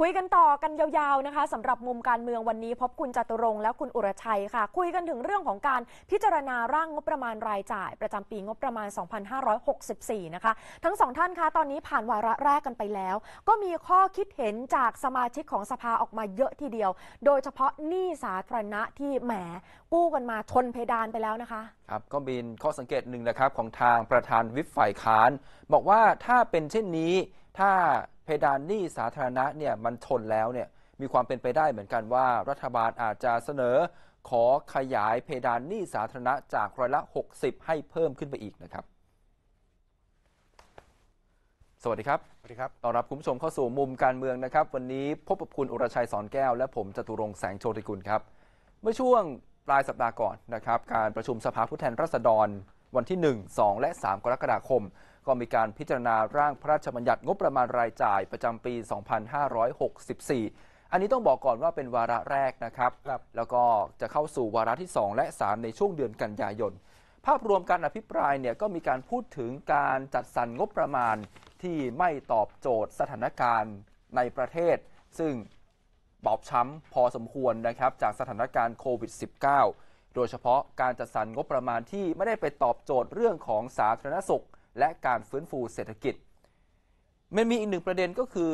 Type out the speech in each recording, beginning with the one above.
คุยกันต่อกันยาว ๆนะคะสำหรับมุมการเมืองวันนี้พบคุณจตุรงค์และคุณอุรชัยค่ะ คุยกันถึงเรื่องของการพิจารณาร่างงบประมาณรายจ่ายประจำปีงบประมาณ 2564 นะคะทั้งสองท่านคะตอนนี้ผ่านวาระแรกกันไปแล้ว ก็มีข้อคิดเห็นจากสมาชิกของสภาออกมาเยอะทีเดียว โดยเฉพาะหนี้สาธารณะที่แหมกู้กันมาชนเพดานไปแล้วนะคะครับก็มีข้อสังเกตหนึ่งนะครับของทางประธานวิปฝ่ายค้าน บอกว่าถ้าเป็นเช่นนี้ถ้าเพดานหนี้สาธารณะเนี่ยมันชนแล้วเนี่ยมีความเป็นไปได้เหมือนกันว่ารัฐบาลอาจจะเสนอขอขยายเพดานหนี้สาธารณะ จากร้อยละ 60 ให้เพิ่มขึ้นไปอีกนะครับ สวัสดีครับ สวัสดีครับ ต้อนรับคุณผู้ชมเข้าสู่มุมการเมืองนะครับ วันนี้พบกับคุณอุรชัยสอนแก้วและผมจตุรงแสงโชติกุลครับ เมื่อช่วงปลายสัปดาห์ก่อนนะครับ การประชุมสภาผู้แทนราษฎรวันที่ 1 2 และ 3 กรกฎาคมก็มีการพิจารณาร่างพระราชบัญญัติงบประมาณรายจ่ายประจำปี 2564 อันนี้ต้องบอกก่อนว่าเป็นวาระแรกนะครับรบแล้วก็จะเข้าสู่วาระที่ 2 และ 3 ในช่วงเดือนกันยายน ภาพรวมการอภิปรายเนี่ยก็มีการพูดถึงการจัดสรรงบประมาณที่ไม่ตอบโจทย์สถานการณ์ในประเทศ ซึ่งบอบช้ำพอสมควรนะครับ จากสถานการณ์โควิด -19 โดยเฉพาะการจัดสรรงบประมาณที่ไม่ได้ไปตอบโจทย์เรื่องของสาธารณสุขและการฟื้นฟูเศรษฐกิจ มันมีอีกหนึ่งประเด็นก็คือ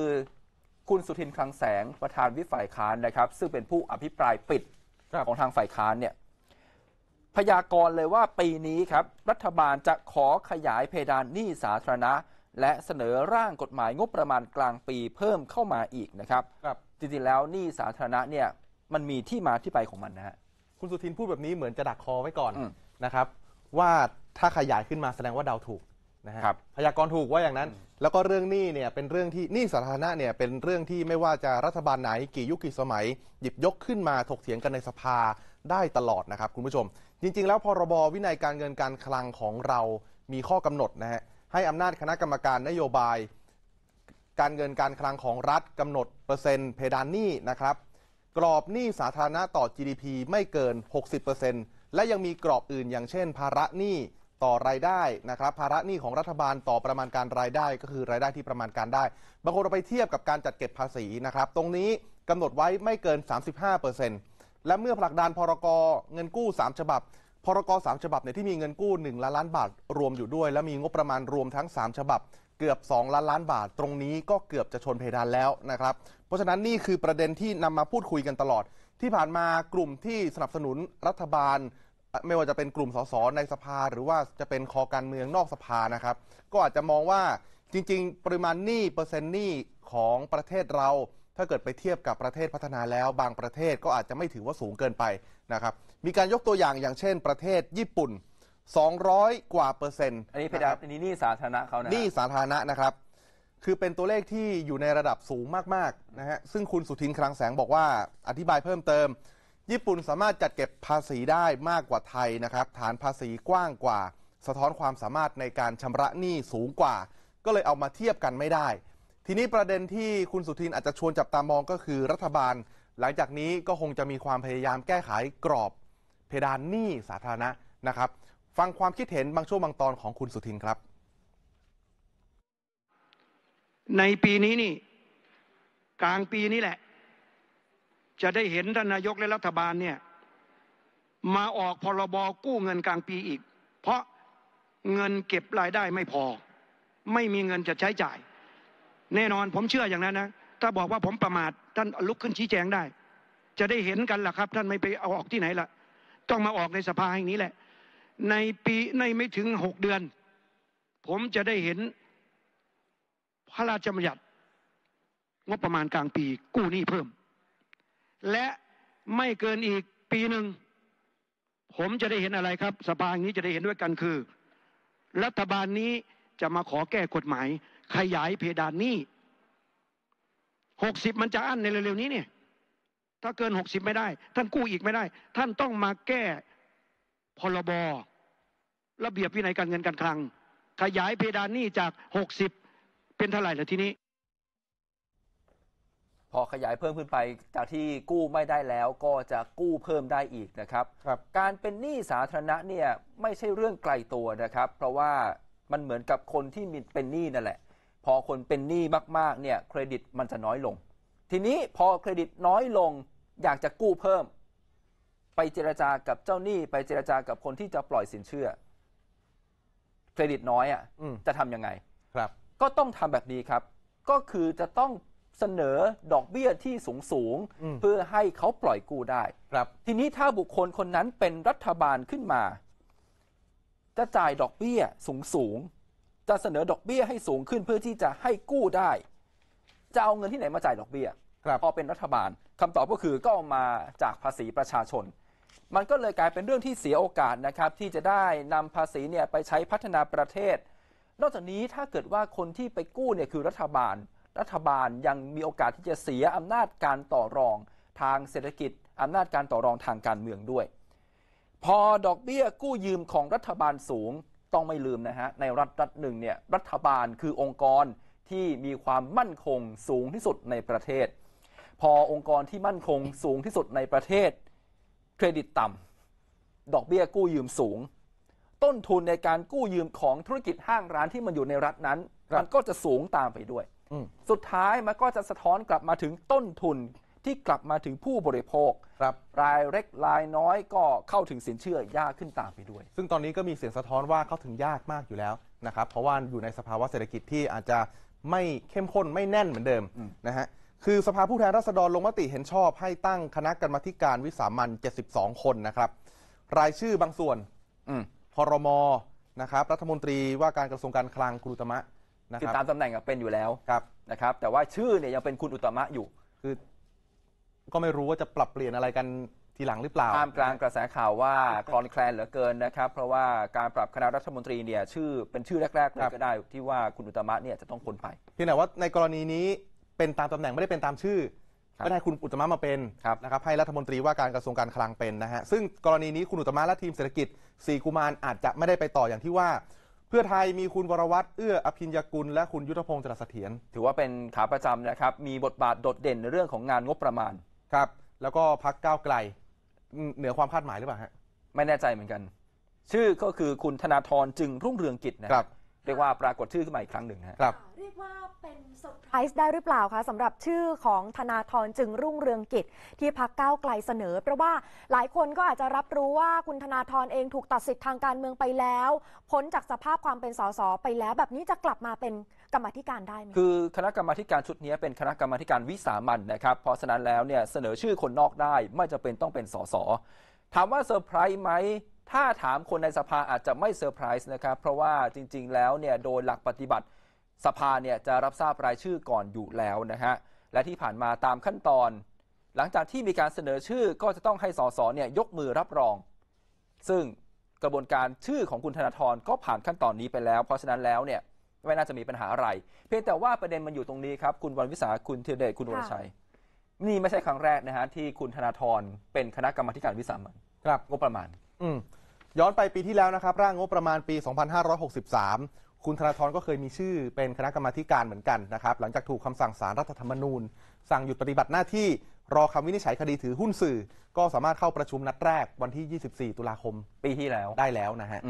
คุณสุทินคลังแสง ประธานวิฝ่ายค้านนะครับ ซึ่งเป็นผู้อภิปรายปิดของทางฝ่ายค้านเนี่ยพยากรณ์เลยว่าปีนี้ครับรัฐบาลจะขอขยายเพดานหนี้สาธารณะ และเสนอร่างกฎหมายงบประมาณกลางปีเพิ่มเข้ามาอีกนะครับครับจริงๆแล้วหนี้สาธารณะเนี่ยมันมีที่มาที่ไปของมันนะฮะคุณสุทินพูดแบบนี้เหมือนจะดักคอไว้ก่อนนะครับ ว่าถ้าขยายขึ้นมาแสดงว่าเดาถูกนะฮะพยากรณ์ถูก ว่าอย่างนั้น แล้วก็เรื่องหนี้เนี่ยเป็นเรื่องที่หนี้สาธารณะเนี่ยเป็นเรื่องที่ไม่ว่าจะรัฐบาลไหนกี่ยุคกี่สมัย หยิบยกขึ้นมาถกเถียงกันในสภาได้ตลอดนะครับคุณผู้ชม จริงๆ แล้วพรบวินัยการเงินการคลังของเรามีข้อกำหนดนะฮะให้อำนาจคณะกรรมการนโยบาย การเงินการคลังของรัฐกำหนดเปอร์เซ็นต์เพดานหนี้นะครับกรอบหนี้สาธารณะต่อ GDP ไม่เกิน60%และยังมีกรอบอื่นอย่างเช่น ภาระหนี้ต่อรายได้นะครับภาระหนี้ของรัฐบาลต่อประมาณการรายได้ก็คือรายได้ที่ประมาณการได้บางคนเราไปเทียบกับการจัดเก็บภาษีนะครับตรงนี้กำหนดไว้ไม่เกิน35%และเมื่อผลักดันพรกรเงินกู้ 3 ฉบับ พรกร3ฉบับเนี่ยที่มีเงินกู้1ล้านล้านบาท รวมอยู่ด้วยและมีงบประมาณรวมทั้ง 3 ฉบับ เกือบ 2 ล้านล้านบาท ตรงนี้ก็เกือบจะชนเพดานแล้วนะครับเพราะฉะนั้นนี่คือประเด็นที่นำมาพูดคุยกันตลอด ที่ผ่านมากลุ่มที่สนับสนุนรัฐบาลไม่ว่าจะเป็นกลุ่มสสในสภาหรือว่าจะเป็นคอการเมืองนอกสภานะครับ ก็อาจจะมองว่าจริง ๆ ปริมาณหนี้เปอร์เซ็นต์หนี้ของประเทศเรา ถ้าเกิดไปเทียบกับประเทศพัฒนาแล้ว บางประเทศก็อาจจะไม่ถือว่าสูงเกินไปนะครับมีการยกตัวอย่างอย่างเช่น ประเทศญี่ปุ่น 200 กว่าเปอร์เซ็นต์อันนี้เพดานนอันนี้หนี่สาธารณะเขานะหนี้สาธารณะนะครับ คือเป็นตัวเลขที่อยู่ในระดับสูงมากๆนะฮะซึ่งคุณสุทินคลังแสงบอกว่าอธิบายเพิ่มเติมญี่ปุ่นสามารถจัดเก็บภาษีได้มากกว่าไทยนะครับ ฐานภาษีกว้างกว่า สะท้อนความสามารถในการชำระหนี้สูงกว่า ก็เลยเอามาเทียบกันไม่ได้ ทีนี้ประเด็นที่คุณสุทินอาจจะชวนจับตามองก็คือรัฐบาล หลังจากนี้ก็คงจะมีความพยายามแก้ไขกรอบ เพดานหนี้สาธารณะนะครับ ฟังความคิดเห็นบางช่วงบางตอนของคุณสุทินครับ ในปีนี้นี่ กลางปีนี้แหละจะได้เห็นท่านนายกและรัฐบาลเนี่ยมาออกพรบกู้เงินกลางปีอีก เพราะเงินเก็บรายได้ไม่พอ ไม่มีเงินจะใช้จ่าย แน่นอนผมเชื่ออย่างนั้นนะถ้าบอกว่าผมประมาทท่านลุกขึ้นชี้แจงได้ จะได้เห็นกันล่ะครับ ท่านไม่ไปเอาออกที่ไหนล่ะต้องมาออกในสภาแห่งนี้แหละ ในปีในไม่ถึงหกเดือน ผมจะได้เห็นพระราชบัญญัติงบประมาณกลางปี กู้หนี้เพิ่มและไม่เกินอีกปีหนึ่งผมจะได้เห็นอะไรครับสภาอย่างนี้จะได้เห็นด้วยกันคือ รัฐบาลนี้จะมาขอแก้กฎหมาย ขยายเพดานหนี้หกสิบมันจะอั้นในเร็วๆนี้เนี่ยถ้าเกินหกสิบไม่ได้ ท่านกู้อีกไม่ได้ ท่านต้องมาแก้พรบระเบียบวินัยการเงินการคลัง ขยายเพดานหนี้จากหกสิบเป็นเท่าไหร่ล่ะทีนี้พอขยายเพิ่มขึ้นไปจากที่กู้ไม่ได้แล้วก็จะกู้เพิ่มได้อีกนะครับรบการเป็นหนี้สาธารณะเนี่ยไม่ใช่เรื่องไกลตัวนะครับ เพราะว่ามันเหมือนกับคนที่มีเป็นหนี้นั่นแหละพอคนเป็นหนี้มากๆ เนี่ย เครดิตมันจะน้อยลง ทีนี้ พอเครดิตน้อยลงอยากจะกู้เพิ่ม ไปเจรจากับเจ้าหนี้ไปเจรจากับคนที่จะปล่อยสินเชื่อ เครดิตน้อยอะ่ะจะทำยังไงครับ ก็ต้องทำแบบนี้ครับ ก็คือจะต้องเสนอดอกเบี้ยที่สูงสูง เพื่อให้เขาปล่อยกู้ได้ ครับ ทีนี้ถ้าบุคคลคนนั้นเป็นรัฐบาลขึ้นมา จะจ่ายดอกเบี้ยสูงสูง จะเสนอดอกเบี้ยให้สูงขึ้นเพื่อที่จะให้กู้ได้ จะเอาเงินที่ไหนมาจ่ายดอกเบี้ย ครับพอเป็นรัฐบาลคำตอบก็คือก็เอามาจากภาษีประชาชน มันก็เลยกลายเป็นเรื่องที่เสียโอกาสนะครับ ที่จะได้นำภาษีเนี่ยไปใช้พัฒนาประเทศ นอกจากนี้ถ้าเกิดว่าคนที่ไปกู้เนี่ยคือรัฐบาลรัฐบาลยังมีโอกาสที่จะเสียอำนาจการต่อรองทางเศรษฐกิจอำนาจการต่อรองทางการเมืองด้วย พอดอกเบี้ยกู้ยืมของรัฐบาลสูงต้องไม่ลืมนะฮะในรัฐรัฐหนึ่งเนี่ยรัฐบาลคือองค์กรที่มีความมั่นคงสูงที่สุดในประเทศ พอองค์กรที่มั่นคงสูงที่สุดในประเทศเครดิตต่ำดอกเบี้ยกู้ยืมสูง ต้นทุนในการกู้ยืมของธุรกิจห้างร้านที่มันอยู่ในรัฐนั้นมันก็จะสูงตามไปด้วยสุดท้ายมันก็จะสะท้อนกลับมาถึงต้นทุนที่กลับมาถึงผู้บริโภคครับรายเล็กรายน้อยก็เข้าถึงสินเชื่อยากขึ้นตามไปด้วย ซึ่งตอนนี้ก็มีเสียงสะท้อนว่าเข้าถึงยากมากอยู่แล้วนะครับ เพราะว่าอยู่ในสภาวะเศรษฐกิจที่อาจจะไม่เข้มข้นไม่แน่นเหมือนเดิมนะฮะคือสภาผู้แทนราษฎรลงมติเห็นชอบให้ตั้งคณะกรรมาการวิสามัน72 คนนะครับ รายชื่อบางส่วนพรมนะครับรัฐมนตรีว่าการกระทรวงการคลังครูตมะนะคือตามตำแหน่งเป็นอยู่แล้วครับนะครับแต่ว่าชื่อเนี่ยยังเป็นคุณอุตมะอยู่ คือก็ไม่รู้ว่าจะปรับเปลี่ยนอะไรกันทีหลังหรือเปล่าทามกลางกระแสข่าวว่าคลอนแคลนเหลือเกินนะครับ เพราะว่าการปรับคณะรัฐมนตรีเนี่ยชื่อเป็นชื่อแรกๆเลยก็ได้ที่ว่าคุณอุตมะเนี่ยจะต้องพ้นไปทพี่ไหน่ว่าในกรณีนี้เป็นตามตำแหน่งไม่ได้เป็นตามชื่อก็ได้คุณอุตมะมาเป็นนะครับให้รัฐมนตรีว่าการกระทรวงการคลังเป็นนะฮะซึ่งกรณีนี้คุณอุตตมะและทีมเศรษฐกิจสีกุมารอาจจะไม่ได้ไปต่ออย่างที่ว่าพื่อไทยมีคุณวรวัตรเอื้ออภินญกุลและคุณยุทธพงศ์จรัสเถียรถือว่าเป็นขาประจำนะครับ มีบทบาท โดดเด่นในเรื่องของงานงบประมาณครับ แล้วก็พักก้าวไกล เหนือความคาดหมายหรือเปล่าฮะไม่แน่ใจเหมือนกัน ชื่อก็คือคุณธนาธรจึงรุ่งเรืองกิจนะครับ เรียกว่าปรากฏชื่อขึ้นมาอีกครั้งหนึ่งครับว่าเป็นเซอร์ไพรส์ได้หรือเปล่าคะสำหรับชื่อของธนาธรจึงรุ่งเรืองกิจ ที่พักเก้าไกลเสนอ เพราะว่าหลายคนก็อาจจะรับรู้ว่าคุณธนาธรเองถูกตัดสิทธิ์ทางการเมืองไปแล้ว พ้นจากสภาพความเป็นสสไปแล้วแบบนี้จะกลับมาเป็นกรรมธิการได้ไหมคือคณะกรรมการชุดนี้เป็นคณะกรรมการวิสามันนะครับเพราะฉะนั้นแล้วเนี่ยเสนอชื่อคนนอกได้ไม่จำเป็นต้องเป็นสสถามว่าเซอร์ไพรส์ไหมถ้าถามคนในสภาอาจจะไม่เซอร์ไพรส์นะครับเพราะว่าจริง ๆ แล้วเนี่ยโดยหลักปฏิบัติสภาเนี่ยจะรับทราบรายชื่อก่อนอยู่แล้วนะฮะ และที่ผ่านมาตามขั้นตอน หลังจากที่มีการเสนอชื่อก็จะต้องให้สสเนี่ยยกมือรับรอง ซึ่งกระบวนการชื่อของคุณธนาธรก็ผ่านขั้นตอนนี้ไปแล้ว เพราะฉะนั้นแล้วเนี่ยไม่น่าจะมีปัญหาอะไร เพียงแต่ว่าประเด็นมันอยู่ตรงนี้ครับ คุณวันวิสาคุณเทเดชคุณวรชัยนี่ไม่ใช่ครั้งแรกนะฮะที่คุณธนาธรเป็นคณะกรรมการวิสามันครับงบประมาณอืย้อนไปปีที่แล้วนะครับ ร่างงบประมาณปี 2563คุณธนาธรก็เคยมีชื่อเป็นคณะกรรมาการเหมือนกันนะครับหลังจากถูกคำสั่งสารรัฐธรรมนูญ สั่งหยุดปฏิบัติหน้าที่รอคำวินิจฉัยคดีถือหุ้นสื่อ ก็สามารถเข้าประชุมนัดแรกวันที่ 24 ตุลาคม ปีที่แล้วได้แล้วนะฮะ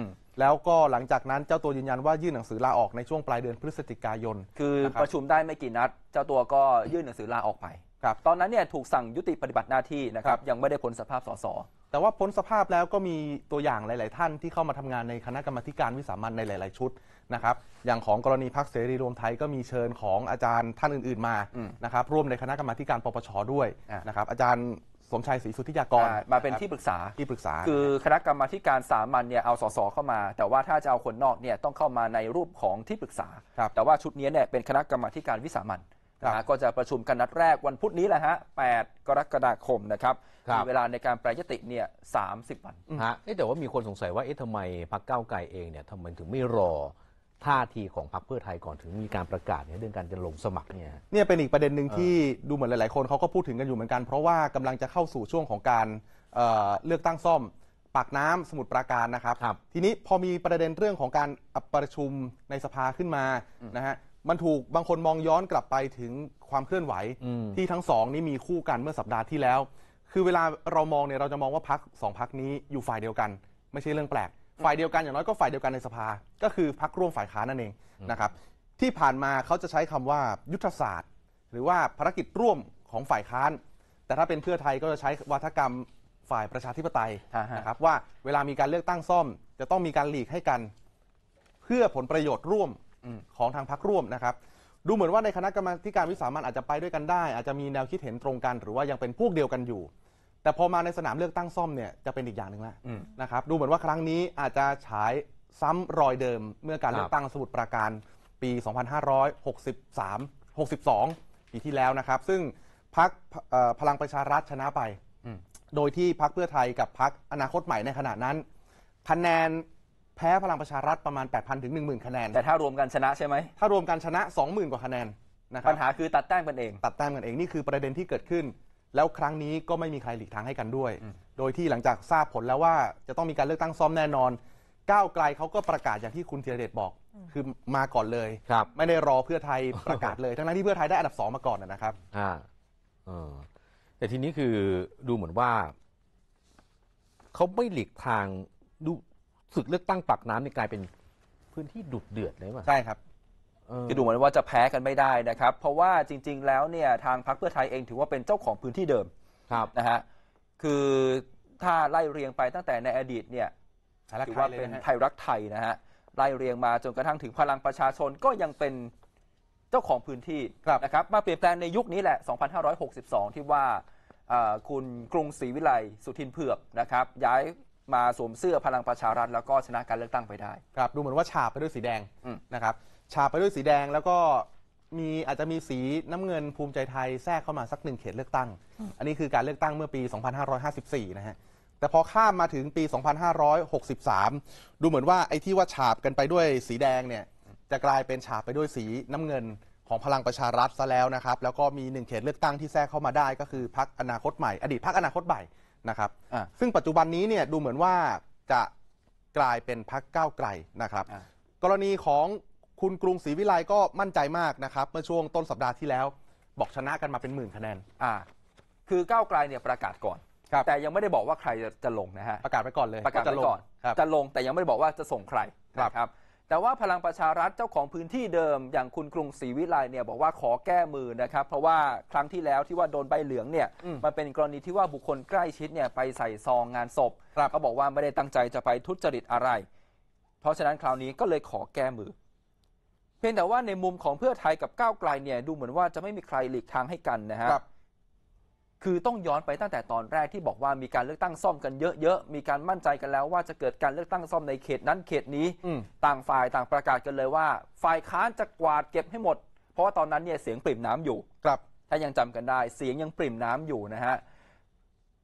แล้วก็หลังจากนั้นเจ้าตัวยืนยันว่ายื่นหนังสือลาออกในช่วงปลายเดือนพฤศจิกายน คือครประชุมได้ไม่กี่นัด เจ้าตัวก็ยื่นหนังสือลาออกไปครับตอนนั้นเนี่ยถูกสั่งยุติปฏิบัติหน้าที่นะครับยังไม่ได้พ้นสภาพสสแต่ว่าพ้นสภาพแล้วก็มีตัวอย่างหลาย ๆ ท่านที่เข้ามาทำงานในคณะกรรมาการวิสามันในหลาย ๆ ชุดนะครับอย่างของกรณีพักเสรีรวมไทยก็มีเชิญของอาจารย์ท่านอื่นๆ มานะครับร่วมในคณะกรรมาการปปชด้วยนะครับ อาจารย์สมชายศรีสุทธิยากรมาเป็นที่ปรึกษาที่ปรึกษา คือคณะกรรมาการสามัญเนี่ยเอาสสเข้ามา แต่ว่าถ้าจะเอาคนนอกเนี่ยต้องเข้ามาในรูปของที่ปรึกษา แต่ว่าชุดนี้เนี่ยเป็นคณะกรรมาการวิสามันนะก็จะประชุมกันนัดแรกวันพุธนี้แหละฮะ 8 กรกฎาคมนะครับมีเวลาในการแปรยติเนี่ย 30 วันฮะเอ๊แต่ว่ามีคนสงสัยว่า เอ๊ะทำไมพรรคก้าวไกลเองเนี่ยทำไมถึงไม่รอท่าทีของพรรคเพื่อไทยก่อนถึงมีการประกาศในเรื่องการจะลงสมัครเนี่ยเนี่ยเป็นอีกประเด็นหนึ่งที่ดูเหมือนหลายๆคนเขาก็พูดถึงกันอยู่เหมือนกัน เพราะว่ากำลังจะเข้าสู่ช่วงของการเเลือกตั้งซ่อมปากน้ำสมุทรปราการนะครับครับ ทีนี้พอมีประเด็นเรื่องของการประชุมในสภาขึ้นมานะฮะมันถูกบางคนมองย้อนกลับไปถึงความเคลื่อนไหว ที่ทั้งสอง นี้มีคู่กันเมื่อสัปดาห์ที่แล้ว คือเวลาเรามองเนี่ยเราจะมองว่าพักสองพักนี้อยู่ฝ่ายเดียวกัน ไม่ใช่เรื่องแปลก ฝ่ายเดียวกันอย่างน้อยก็ฝ่ายเดียวกันในสภา ก็คือพักร่วมฝ่ายค้านนั่นเองนะครับ ที่ผ่านมาเขาจะใช้คำว่า ยุทธศาสตร์ หรือว่าภารกิจร่วมของฝ่ายค้าน แต่ถ้าเป็นเพื่อไทยก็จะใช้วัฒกรรมฝ่ายประชาธิปไตยนะครับว่าเวลามีการเลือกตั้งซ่อม จะต้องมีการหลีกให้กัน เพื่อผลประโยชน์ร่วมของทางพรรคร่วมนะครับ ดูเหมือนว่าในคณะกรรมาการวิสามันอาจจะไปด้วยกันได้ อาจจะมีแนวคิดเห็นตรงกัน หรือว่ายังเป็นพวกเดียวกันอยู่ แต่พอมาในสนามเลือกตั้งซ่อมเนี่ยจะเป็นอีกอย่างหนึ่งละนะครับ ดูเหมือนว่าครั้งนี้อาจจะฉายซ้ำรอยเดิมเมื่อการเลือกตั้งสมุดปราการปี 2563 62ปีที่แล้วนะครับ ซึ่งพักพลังประชารัฐชนะไป โดยที่พักเพื่อไทยกับพักอนาคตใหม่ในขณะนั้นคะแนนแพ้พลังประชารัฐประมาณ 8,000 ถึง10,000คะแนนแต่ถ้ารวมกันชนะใช่ไหมถ้ารวมกันชนะ20,000 กว่าคะแนนนะครับปัญหาคือตัดแต้มกันเอง ตัดแต้มกันเองนี่คือประเด็นที่เกิดขึ้น แล้วครั้งนี้ก็ไม่มีใครหลีกทางให้กันด้วย โดยที่หลังจากทราบผลแล้วว่าจะต้องมีการเลือกตั้งซ่อมแน่นอนก้าวไกลเขาก็ประกาศอย่างที่คุณธีรเดชบอกคือมาก่อนเลยไม่ได้รอเพื่อไทยประกาศเลย ทั้งนั้นที่เพื่อไทยได้อันดับสองมาก่อนนะครับอ่าแต่ทีนี้คือดูเหมือนว่าเขาไม่หลีกทางดูศึกเลือกตั้งปากน้ำนี่กลายเป็นพื้นที่ดุดเดือดเลยว่ะใช่ครับจะดูเหมือนว่าจะแพ้กันไม่ได้นะครับ เพราะว่าจริงๆแล้วเนี่ยทางพรรคเพื่อไทยเองถือว่าเป็นเจ้าของพื้นที่เดิมครับนะฮะคือถ้าไล่เรียงไปตั้งแต่ในอดีตเนี่ยถือว่าเป็นไทยรักไทยนะฮะไล่เรียงมาจนกระทั่งถึงพลังประชาชนก็ยังเป็นเจ้าของพื้นที่นะครับมาเปลี่ยนแปลงในยุคนี้แหละ2562 ที่ว่าคุณกรุงศรีวิไลสุทินเผือกนะครับ ย้ายมาสวมเสื้อพลังประชารัฐแล้วก็ชนะการเลือกตั้งไปได้ครับดูเหมือนว่าฉาบไปด้วยสีแดงนะครับฉาบไปด้วยสีแดงแล้วก็มีอาจจะมีสีน้ำเงินภูมิใจไทยแทรกเข้ามาสักหนึ่งเขตเลือกตั้ง อันนี้คือการเลือกตั้งเมื่อปี 2554 นะฮะแต่พอข้ามมาถึงปี 2563 ดูเหมือนว่าไอ้ที่ว่าฉาบกันไปด้วยสีแดงเนี่ยจะกลายเป็นฉาบไปด้วยสีน้ำเงินของพลังประชารัฐซะแล้วนะครับแล้วก็มีหนึ่งเขตเลือกตั้งที่แทรกเข้ามาได้ก็คือพักอนาคตใหม่ อดีตพักอนาคตใหม่นะครับ ซึ่งปัจจุบันนี้เนี่ยดูเหมือนว่าจะกลายเป็นพักก้าวไกลนะครับ กรณีของคุณกรุงศรีวิไลก็มั่นใจมากนะครับเมื่อช่วงต้นสัปดาห์ที่แล้ว บอกชนะกันมาเป็นหมื่นคะแนนอ่า คือก้าวไกลเนี่ยประกาศก่อน แต่ยังไม่ได้บอกว่าใครจะลงนะฮะ ประกาศไปก่อนเลย ประกาศไปก่อน จะลงแต่ยังไม่ได้บอกว่าจะส่งใครนะครับแต่ว่าพลังประชารัฐเจ้าของพื้นที่เดิม อย่างคุณกรุงศรีวิไลเนี่ยบอกว่าขอแก้มือนะครับ เพราะว่าครั้งที่แล้วที่ว่าโดนใบเหลืองเนี่ยมันเป็นกรณีที่ว่าบุคคลใกล้ชิดเนี่ยไปใส่ซองงานศพก็บอกว่าไม่ได้ตั้งใจจะไปทุจริตอะไร เพราะฉะนั้นคราวนี้ก็เลยขอแก้มือ เพียงแต่ว่าในมุมของเพื่อไทยกับก้าวไกลเนี่ยดูเหมือนว่าจะไม่มีใครหลีกทางให้กันนะฮะคือต้องย้อนไปตั้งแต่ตอนแรกที่บอกว่ามีการเลือกตั้งซ่อมกันเยอะๆ มีการมั่นใจกันแล้วว่าจะเกิดการเลือกตั้งซ่อมในเขตนั้นเขตนี้ ต่างฝ่ายต่างประกาศกันเลยว่าฝ่ายค้านจะกวาดเก็บให้หมด เพราะว่าตอนนั้นเนี่ยเสียงปริ่มน้ำอยู่ครับถ้ายังจำกันได้ เสียงยังปริ่มน้ำอยู่นะฮะ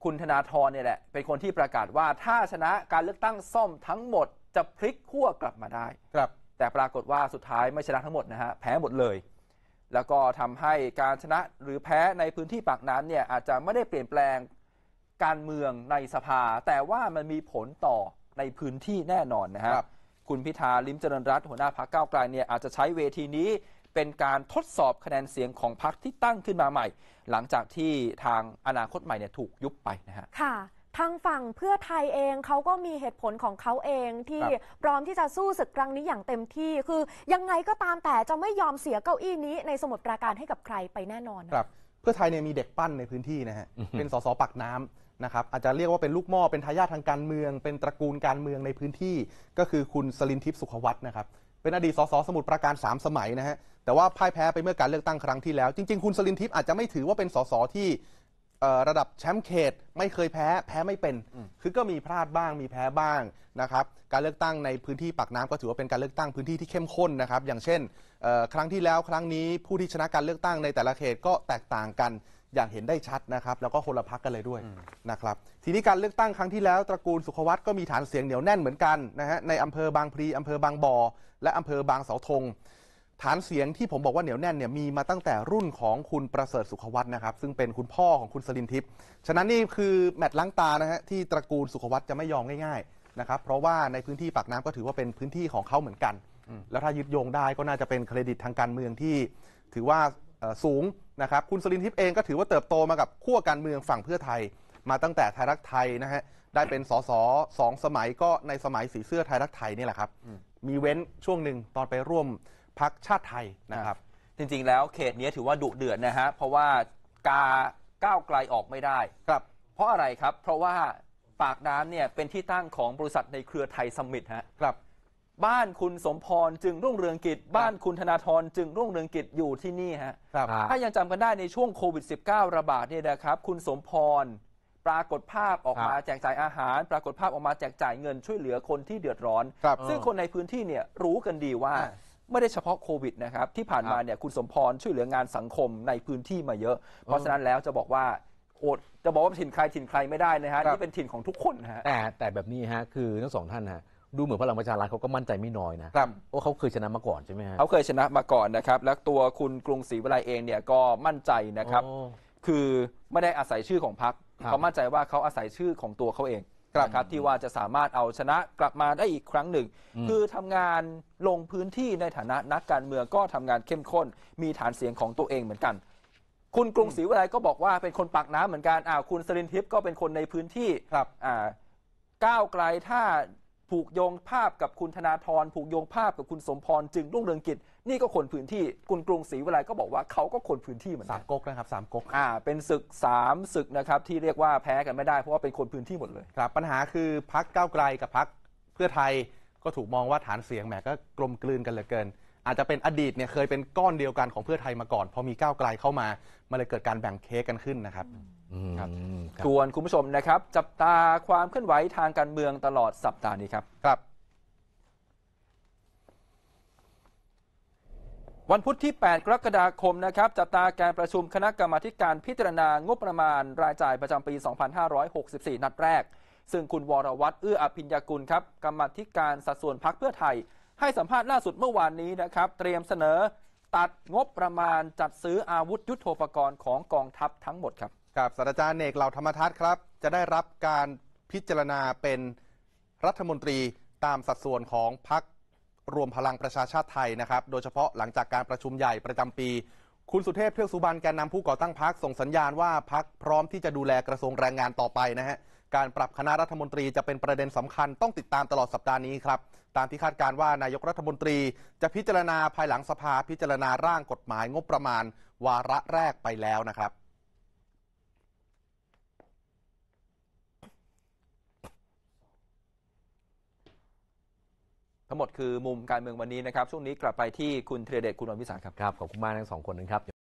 คุณธนาธรเนี่ยแหละ เป็นคนที่ประกาศว่าถ้าชนะการเลือกตั้งซ่อมทั้งหมดจะพลิกขั้วกลับมาได้ ครับ แต่ปรากฏว่าสุดท้ายไม่ชนะทั้งหมดนะฮะแพ้หมดเลยแล้วก็ทำให้การชนะหรือแพ้ในพื้นที่ปากนั้นเนี่ยอาจจะไม่ได้เปลี่ยนแปลงการเมืองในสภา แต่ว่ามันมีผลต่อในพื้นที่แน่นอนนะครับ คุณพิธา ลิมเจริญรัตหัวหน้าพรรคก้าวไกลเนี่ยอาจจะใช้เวทีนี้เป็นการทดสอบคะแนนเสียงของพรรคที่ตั้งขึ้นมาใหม่ หลังจากที่ทางอนาคตใหม่เนี่ยถูกยุบไปนะฮะค่ะทางฝั่งเพื่อไทยเองเขาก็มีเหตุผลของเขาเองที่รพร้อมที่จะสู้ศึกครั้งนี้อย่างเต็มที่คือ ยังไงก็ตามแต่จะไม่ยอมเสียเก้าอี้นี้ในสมุดปราการให้กับใครไปแน่นอนครับ เพื่อไทยเนี่ยมีเด็กปั้นในพื้นที่นะฮะเป็นสสปักน้ำนะครับอาจจะเรียกว่าเป็นลูกหม้อเป็นทายาททางการเมือง เป็นตระกูลการเมืองในพื้นที่ ก็คือคุณสลินทิพย์สุขวัฒน์นะครับเป็นอดีตสสสมุทรปราการ 3 สมัยนะฮะแต่ว่าพ่ายแพ้ไปเมื่อการเลือกตั้งครั้งที่แล้ว จริง ๆ คุณสลินทิพย์อาจจะไม่ถือว่าเป็นสสที่ระดับแชมป์เขตไม่เคยแพ้แพ้ไม่เป็นคือก็มีพลาดบ้างมีแพ้บ้างนะครับการเลือกตั้งในพื้นที่ปากน้ำก็ถือว่าเป็นการเลือกตั้งพื้นที่ที่เข้มข้นนะครับอย่างเช่นครั้งที่แล้วครั้งนี้ผู้ที่ชนะการเลือกตั้งในแต่ละเขตก็แตกต่างกันอย่างเห็นได้ชัดนะครับแล้วก็คนละพักกันเลยด้วยนะครับทีนี้การเลือกตั้งครั้งที่แล้วตระกูลสุขวัตก็มีฐานเสียงเหนียวแน่นเหมือนกันนะฮะในอำเภอบางพลีอำเภอบางบ่อ และอำเภอบางเสาธงฐานเสียงที่ผมบอกว่าเหนียวแน่นเนี่ยมีมาตั้งแต่รุ่นของคุณประเสริฐสุขวัฒน์นะครับ ซึ่งเป็นคุณพ่อของคุณสลินทิพย์ฉะนั้นนี่คือแมตช์ล้างตานะฮะที่ตระกูลสุขวัฒน์จะไม่ยอมง่ายๆนะครับเพราะว่าในพื้นที่ปากน้ำก็ถือว่าเป็นพื้นที่ของเขาเหมือนกัน แล้วถ้ายึดโยงได้ก็น่าจะเป็นเครดิตทางการเมืองที่ถือว่าสูงนะครับคุณสลินทิพย์เองก็ถือว่าเติบโตมากับขั้วการเมืองฝั่งเพื่อไทยมาตั้งแต่ไทยรักไทยนะฮะได้เป็นสสสองสมัยก็ในสมัยสีเสื้อไทยรักไทยนี่แหละครับมีเว้นช่วงหนึ่งตอนไปร่วมพักชาติไทยนะครับ จริง ๆ แล้วเขตนี้ถือว่าดุเดือดนะฮะเพราะว่ากาก้าวไกลออกไม่ได้ครับ เพราะอะไรครับ เพราะว่าปากน้ำเนี่ยเป็นที่ตั้งของบริษัทในเครือไทยสมิ์ฮะครับบ้านคุณสมพรจึงรุ่งเรืองกิจบ้านคุณธนาธรจึงรุ่งเรืองกิจอยู่ที่นี่ฮะครับถ้ายังจำกันได้ในช่วงโควิด -19 ระบาดเนี่ยนะครับ คุณสมพรปรากฏภาพออกมาแจกจ่ายอาหาร ปรากฏภาพออกมาแจกจ่ายเงินช่วยเหลือคนที่เดือดร้อน ซึ่งคนในพื้นที่เนี่ยรู้กันดีว่าไม่ได้เฉพาะโควิดนะครับที่ผ่านมาเนี่ยคุณสมพรช่วยเหลืองานสังคมในพื้นที่มาเยอะ เพราะฉะนั้นแล้วจะบอกว่าโอดจะบอกว่า ถิ่นใคร ถิ่นใครไม่ได้นะฮะ นี่เป็นถิ่นของทุกคนนะฮะแต่แต่แบบนี้ฮะคือทั้งสองท่านฮะดูเหมือนพลังประชารัฐเขาก็มั่นใจไม่น้อยนะครับว่าเขาเคยชนะมาก่อนใช่ไหมฮะเขาเคยชนะมาก่อนนะครับ แล้วตัวคุณกรุงศรีวิไลเองเนี่ยก็มั่นใจนะครับ คือไม่ได้อาศัยชื่อของพรรคเขามั่นใจว่าเขาอาศัยชื่อของตัวเขาเองครับที่ว่าจะสามารถเอาชนะกลับมาได้อีกครั้งหนึ่ง คือทำงานลงพื้นที่ในฐานะนักการเมืองก็ทำงานเข้มข้น มีฐานเสียงของตัวเองเหมือนกัน คุณกรุงศรีวิไลก็บอกว่าเป็นคนปากน้ำเหมือนกันอ่าคุณสรินทิพย์ก็เป็นคนในพื้นที่ครับอ่าก้าวไกลถ้าผูกโยงภาพกับคุณธนาธรผูกโยงภาพกับคุณสมพรจึงรุ่งเรืองกิจนี่ก็คนพื้นที่คุณกรุงศรีวิไลก็บอกว่าเขาก็คนพื้นที่เหมือนสามก๊กนะครับสามก๊กอ่าเป็นศึกสามศึกนะครับ ที่เรียกว่าแพ้กันไม่ได้ เพราะว่าเป็นคนพื้นที่หมดเลยครับ ปัญหาคือพักก้าวไกลกับพักเพื่อไทยก็ถูกมองว่าฐานเสียงแหมก็กลมกลืนกันเหลือเกิน อาจจะเป็นอดีตเนี่ยเคยเป็นก้อนเดียวกันของเพื่อไทยมาก่อนพอมีก้าวไกลเข้ามามันเลยเกิดการแบ่งเค้กกันขึ้นนะครับครับส่วนคุณผู้ชมนะครับ จับตาความเคลื่อนไหวทางการเมืองตลอดสัปดาห์นี้ครับครับวันพุธที่ 8 กรกฎาคมนะครับจับตาการประชุมคณะกรรมาการพิจารณางบประมาณรายจ่ายประจำปี 2564 นัดแรก ซึ่งคุณวรวัตรเอื้ออภิญญากุล ครับ กรรมาการสัดส่วนพักเพื่อไทย ให้สัมภาษณ์ล่าสุดเมื่อวานนี้นะครับ เตรียมเสนอตัดงบประมาณจัดซื้ออาวุธยุโทโธปกรณ์ของกองทัพทั้งหมดครับกับศาสตราจารย์เนกเหล่าธรรมทัศน์ครับจะได้รับการพิจารณาเป็นรัฐมนตรีตามสัดส่วนของพรรครวมพลังประชาชาติไทยนะครับ โดยเฉพาะหลังจากการประชุมใหญ่ประจำปี คุณสุเทพ เทือกสุบรรณแกนนำผู้ก่อตั้งพักส่งสัญญาณว่าพักพร้อมที่จะดูแลกระทรวงแรงงานต่อไปนะฮะ การปรับคณะรัฐมนตรีจะเป็นประเด็นสำคัญต้องติดตามตลอดสัปดาห์นี้ครับ ตามที่คาดการว่านายกรัฐมนตรี จะพิจารณาภายหลังสภาพิจารณาร่างกฎหมายงบประมาณ วาระแรกไปแล้วนะครับทั้งหมดคือมุมการเมืองวันนี้นะครับ ช่วงนี้กลับไปที่คุณเทเดชคุณอมวิสารครับ ครับ ขอบคุณมากทั้งสองคนนะครับ